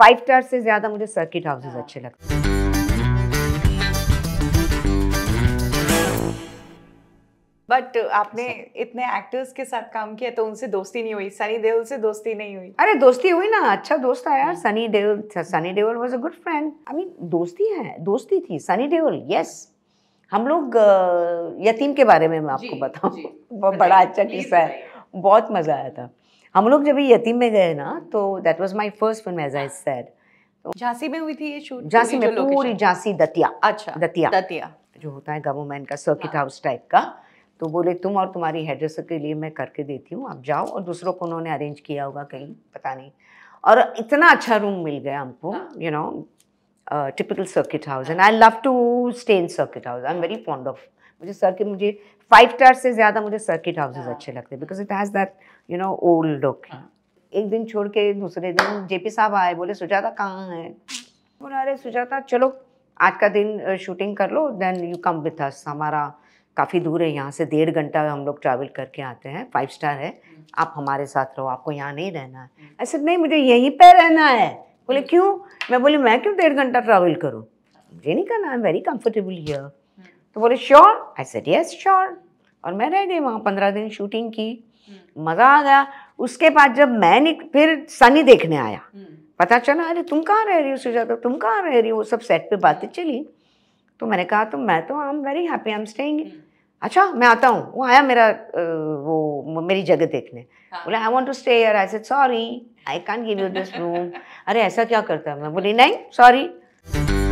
Five star से ज़्यादा मुझे सर्किट हाउसेज हाँ। अच्छे लगते हैं बट आपने इतने एक्टर्स के साथ काम किया तो उनसे दोस्ती नहीं हुई सनी देओल से दोस्ती नहीं हुई अरे दोस्ती हुई ना अच्छा दोस्त था यार Sunny Deol Sunny Deol was a good friend I mean दोस्ती है दोस्ती थी सनी देओल यस हम लोग यतीम के बारे में मैं आपको बताऊं बड़ा अच्छा किस्सा है बहुत मज़ा आया था हम लोग जब यतीम में गए ना तो that was my first film as I said Jhansi में हुई थी ये शूट झांसी में पूरी झांसी दतिया अच्छा दतिया दतिया जो होता है गवर्नमेंट का सर्किट हाउस टाइप का तो बोले तुम और तुम्हारी हेड्रेसर के लिए मैं करके देती हूँ आप जाओ और दूसरों को उन्होंने अरेंज किया होगा कहीं पता नहीं और इतना अच्छा रूम मिल गया हमको you know typical circuit house and I love to stay in circuit house I am very fond of मुझे सर के मुझे फाइव स्टार से ज़्यादा मुझे सर्किट हाउसेज अच्छे लगते हैं because it has that you know old look एक दिन छोड़ के दूसरे दिन जेपी साहब आए बोले सुजाता कहाँ है बोला अरे सुजाता चलो आज का दिन शूटिंग कर लो then you come with us हमारा काफ़ी दूर है यहाँ से डेढ़ घंटा हम लोग ट्रैवल करके आते हैं फाइव स्टार है हम्म। आप हमारे साथ रहो आपको यहाँ नहीं रहना है ऐसे हम्म। नहीं मुझे यहीं पर रहना है बोले क्यों मैं बोली मैं क्यों डेढ़ घंटा ट्रैवल करूँ मुझे नहीं करना I am very comfortable here तो बोले sure I said yes sure और मैं रह गई वहाँ पंद्रह दिन शूटिंग की हम्म। मज़ा आ गया उसके बाद जब मैं फिर सनी देखने आया हम्म। पता चला अरे तुम कहाँ रह रही हो सुजाता तुम कहाँ रह रही हो सब सेट पे हम्म। बातें चली तो मैंने कहा तो मैं तो I am very happy I am staying अच्छा मैं आता हूँ वो आया मेरा वो मेरी जगह देखने बोले I want to stay here I said sorry I can give you this room अरे ऐसा क्या करता है मैं बोली नहीं सॉरी